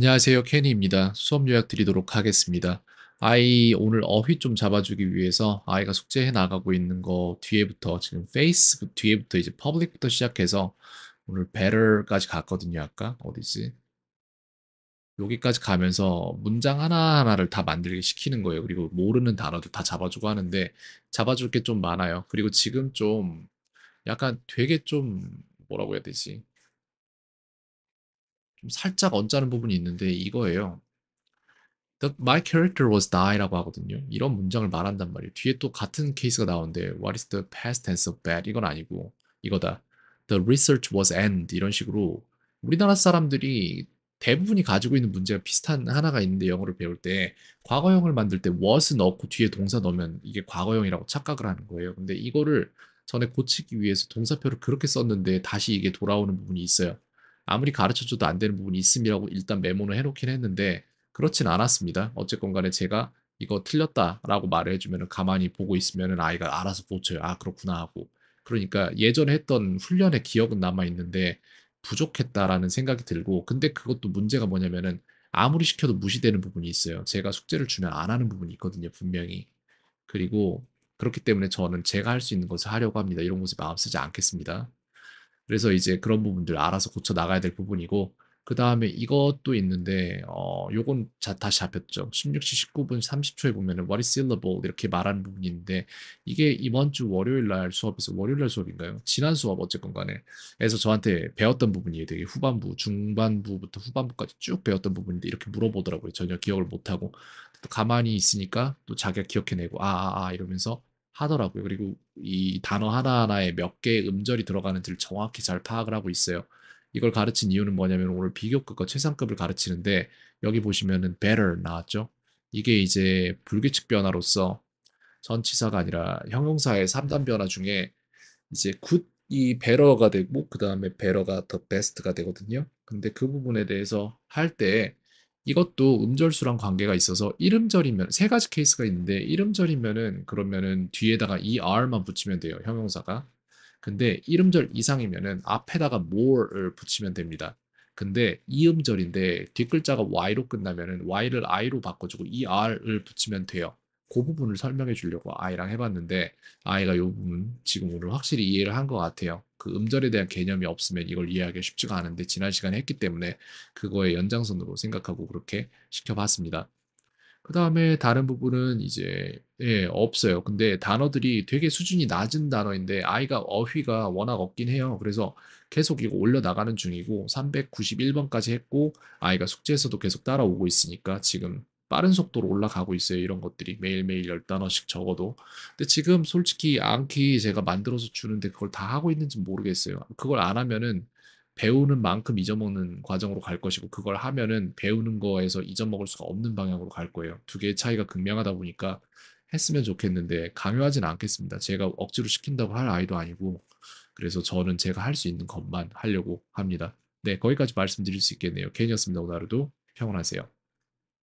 안녕하세요. 케니입니다. 수업 요약 드리도록 하겠습니다. 아이 오늘 어휘 좀 잡아주기 위해서 아이가 숙제해 나가고 있는 거 뒤에부터 지금 페이스 뒤에부터 이제 퍼블릭부터 시작해서 오늘 better까지 갔거든요. 아까 어디지? 여기까지 가면서 문장 하나하나를 다 만들게 시키는 거예요. 그리고 모르는 단어도 다 잡아주고 하는데 잡아줄 게 좀 많아요. 그리고 지금 좀 약간 되게 좀 뭐라고 해야 되지? 좀 살짝 언짢은 부분이 있는데 이거예요. The, my character was die라고 하거든요. 이런 문장을 말한단 말이에요. 뒤에 또 같은 케이스가 나오는데 what is the past tense of bad 이건 아니고 이거다. The research was end 이런 식으로 우리나라 사람들이 대부분이 가지고 있는 문제가 비슷한 하나가 있는데 영어를 배울 때 과거형을 만들 때 was 넣고 뒤에 동사 넣으면 이게 과거형이라고 착각을 하는 거예요. 근데 이거를 전에 고치기 위해서 동사표를 그렇게 썼는데 다시 이게 돌아오는 부분이 있어요. 아무리 가르쳐줘도 안 되는 부분이 있음이라고 일단 메모는 해놓긴 했는데 그렇진 않았습니다. 어쨌건 간에 제가 이거 틀렸다라고 말을 해주면 가만히 보고 있으면 아이가 알아서 고쳐요. 아 그렇구나 하고 그러니까 예전에 했던 훈련의 기억은 남아 있는데 부족했다라는 생각이 들고 근데 그것도 문제가 뭐냐면은 아무리 시켜도 무시되는 부분이 있어요. 제가 숙제를 주면 안 하는 부분이 있거든요, 분명히. 그리고 그렇기 때문에 저는 제가 할 수 있는 것을 하려고 합니다. 이런 것에 마음 쓰지 않겠습니다. 그래서 이제 그런 부분들 알아서 고쳐 나가야 될 부분이고 그 다음에 이것도 있는데 어 요건 자, 다시 잡혔죠. 16시 19분 30초에 보면은 what is syllable 이렇게 말하는 부분인데 이게 이번 주 월요일 날 수업에서 월요일 날 수업인가요? 지난 수업 어쨌건 간에 에서 저한테 배웠던 부분이 되게 후반부, 중반부부터 후반부까지 쭉 배웠던 부분인데 이렇게 물어보더라고요. 전혀 기억을 못 하고 또 가만히 있으니까 또 자기가 기억해내고 아아아 아, 아 이러면서 하더라고요. 그리고 이 단어 하나하나에 몇 개의 음절이 들어가는지를 정확히 잘 파악을 하고 있어요. 이걸 가르친 이유는 뭐냐면 오늘 비교급과 최상급을 가르치는데 여기 보시면은 better 나왔죠. 이게 이제 불규칙 변화로서 전치사가 아니라 형용사의 3단 변화 중에 이제 굿이 배러가 되고 그 다음에 배러가 더 베스트가 되거든요. 근데 그 부분에 대해서 할때 이것도 음절수랑 관계가 있어서 이름절이면 세 가지 케이스가 있는데 이름절이면은 그러면은 뒤에다가 er만 붙이면 돼요 형용사가 근데 이름절 이상이면은 앞에다가 more를 붙이면 됩니다 근데 이음절인데 뒷글자가 y로 끝나면은 y를 i로 바꿔주고 er을 붙이면 돼요 그 부분을 설명해 주려고 아이랑 해봤는데 아이가 이 부분 지금 오늘 확실히 이해를 한 것 같아요. 그 음절에 대한 개념이 없으면 이걸 이해하기 쉽지가 않은데 지난 시간에 했기 때문에 그거의 연장선으로 생각하고 그렇게 시켜봤습니다. 그 다음에 다른 부분은 이제 예, 없어요. 근데 단어들이 되게 수준이 낮은 단어인데 아이가 어휘가 워낙 없긴 해요. 그래서 계속 이거 올려나가는 중이고 391번까지 했고 아이가 숙제에서도 계속 따라오고 있으니까 지금 빠른 속도로 올라가고 있어요. 이런 것들이 매일매일 1 0단어씩 적어도. 근데 지금 솔직히 암키 제가 만들어서 주는데 그걸 다 하고 있는지 모르겠어요. 그걸 안 하면은 배우는 만큼 잊어먹는 과정으로 갈 것이고 그걸 하면은 배우는 거에서 잊어먹을 수가 없는 방향으로 갈 거예요. 두 개의 차이가 극명하다 보니까 했으면 좋겠는데 강요하진 않겠습니다. 제가 억지로 시킨다고 할 아이도 아니고 그래서 저는 제가 할 수 있는 것만 하려고 합니다. 네, 거기까지 말씀드릴 수 있겠네요. 개인이었습니다. 오늘 하루도 평온하세요.